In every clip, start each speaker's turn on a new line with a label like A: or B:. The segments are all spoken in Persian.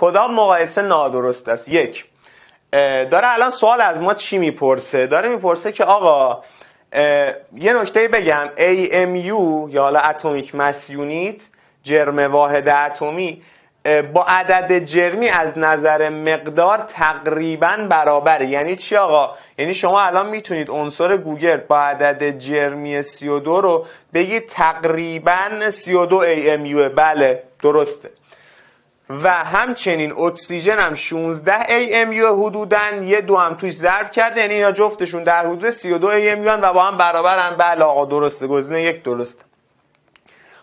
A: کدام مقایسه نادرست است یک داره الان سوال از ما چی میپرسه داره میپرسه که آقا یه نکته بگم AMU یا حالا اتمیک مس یونیت جرم واحد اتمی با عدد جرمی از نظر مقدار تقریبا برابر یعنی چی آقا یعنی شما الان میتونید عنصر گوگل با عدد جرمی 32 رو بگید تقریبا 32 AMU بله درسته و همچنین اکسیژن هم 16 AMU حدودن یه دو هم توش ضرب کرده یعنی اینا جفتشون در حدود 32 AMU هم و با هم برابرن بله آقا درسته گزینه یک درست.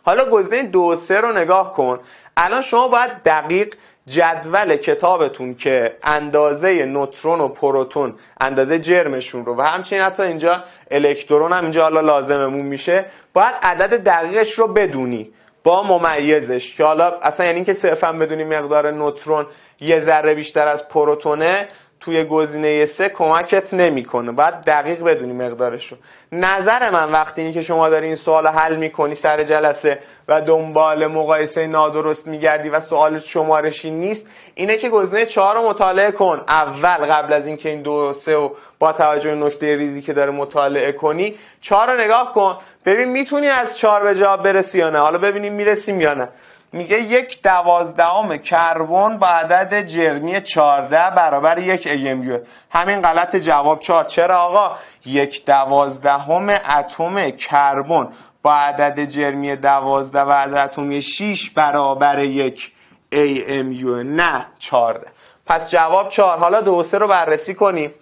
A: حالا گزینه دو سه رو نگاه کن الان شما باید دقیق جدول کتابتون که اندازه نوترون و پروتون اندازه جرمشون رو و همچنین حتی اینجا الکترون هم اینجا حالا لازممون میشه باید عدد دقیقش رو بدونی با ممیزش که حالا اصلا یعنی اینکه صرفا بدونیم مقدار نوترون یه ذره بیشتر از پروتونه توی گزینه سه کمکت نمیکنه باید دقیق بدونی مقدارش رو نظر من وقتی اینکه شما داری این سوال حل میکنی سر جلسه و دنبال مقایسه نادرست میگردی و سوال شمارشی نیست اینه که گزینه چهار رو مطالعه کن اول قبل از اینکه این دو و سه و با توجه به نکته ریزی که داره مطالعه کنی چهار رو نگاه کن ببین میتونی از چهار به جواب برسی یا نه حالا ببینیم میرسیم یا نه میگه یک دوازدهم کربن با عدد جرمی چارده برابر یک ایمیو همین غلط جواب چهار چرا آقا یک دوازدهم اتم کربن با عدد جرمی دوازده و عدد اتمی 6 برابر یک AMU نه چارده پس جواب چهار حالا دو سه رو بررسی کنیم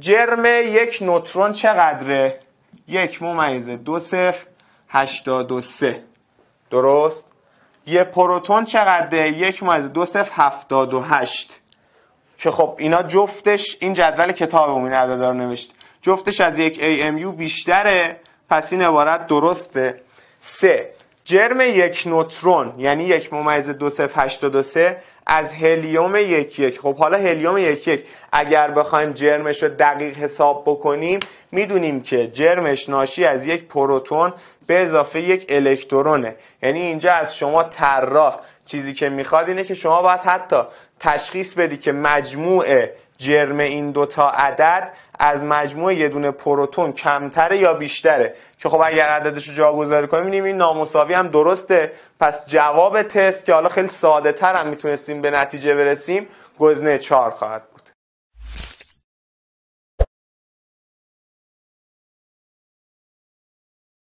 A: جرم یک نوترون چقدره؟ یک ممیزه دو صفر هشتاد و سه درست یه پروتون چقدره یک ممیز دو سف هفتاد و هشت که خب اینا جفتش این جدول کتاب این عددار نوشت جفتش از یک AMU بیشتره پس این عبارت درسته سه جرم یک نوترون یعنی یک ممیز دو سه از هلیوم یک یک خب حالا هلیوم یک یک اگر بخوایم جرمش رو دقیق حساب بکنیم میدونیم که جرمش ناشی از یک پروتون به اضافه یک الکترونه یعنی اینجا از شما طراح چیزی که میخواد اینه که شما باید حتی تشخیص بدی که مجموعه جرم این دوتا عدد از مجموع یه دونه پروتون کمتره یا بیشتره که خب اگر عددش رو جاگذاری کنیم میبینیم این نامساوی هم درسته پس جواب تست که حالا خیلی ساده تر هم میتونستیم به نتیجه برسیم گزینه چهار خواهد